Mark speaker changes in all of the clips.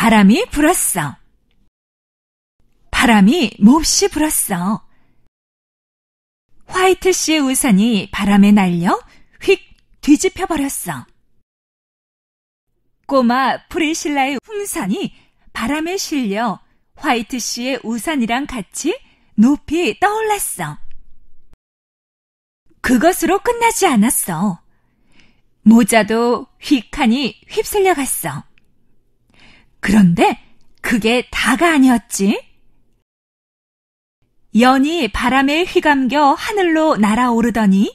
Speaker 1: 바람이 불었어. 바람이 몹시 불었어. 화이트 씨의 우산이 바람에 날려 휙 뒤집혀 버렸어. 꼬마 프리실라의 풍선이 바람에 실려 화이트 씨의 우산이랑 같이 높이 떠올랐어. 그것으로 끝나지 않았어. 모자도 휙하니 휩쓸려 갔어. 그런데 그게 다가 아니었지. 연이 바람에 휘감겨 하늘로 날아오르더니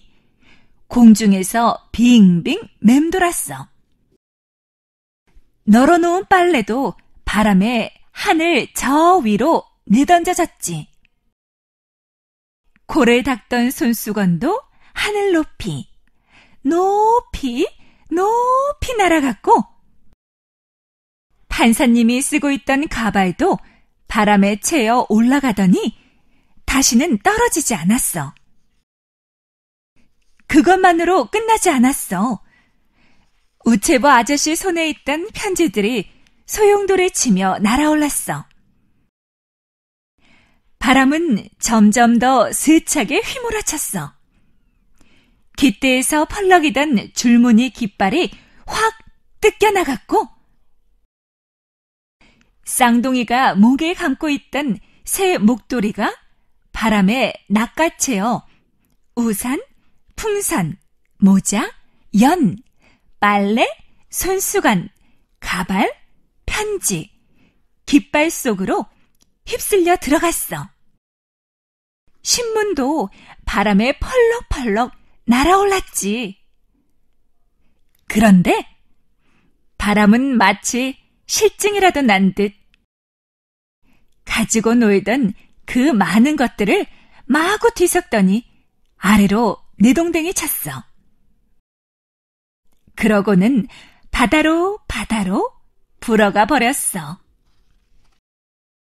Speaker 1: 공중에서 빙빙 맴돌았어. 널어놓은 빨래도 바람에 하늘 저 위로 내던져졌지. 코를 닦던 손수건도 하늘 높이, 높이, 높이 날아갔고 간사님이 쓰고 있던 가발도 바람에 채어 올라가더니 다시는 떨어지지 않았어. 그것만으로 끝나지 않았어. 우체부 아저씨 손에 있던 편지들이 소용돌이 치며 날아올랐어. 바람은 점점 더 스차게 휘몰아쳤어. 깃대에서 펄럭이던 줄무늬 깃발이 확 뜯겨나갔고 쌍둥이가 목에 감고 있던 새 목도리가 바람에 낚아채어 우산, 풍선, 모자, 연, 빨래, 손수건, 가발, 편지, 깃발 속으로 휩쓸려 들어갔어. 신문도 바람에 펄럭펄럭 날아올랐지. 그런데 바람은 마치 실증이라도 난 듯 가지고 놀던 그 많은 것들을 마구 뒤섞더니 아래로 내동댕이 쳤어 그러고는 바다로 바다로 불어가 버렸어.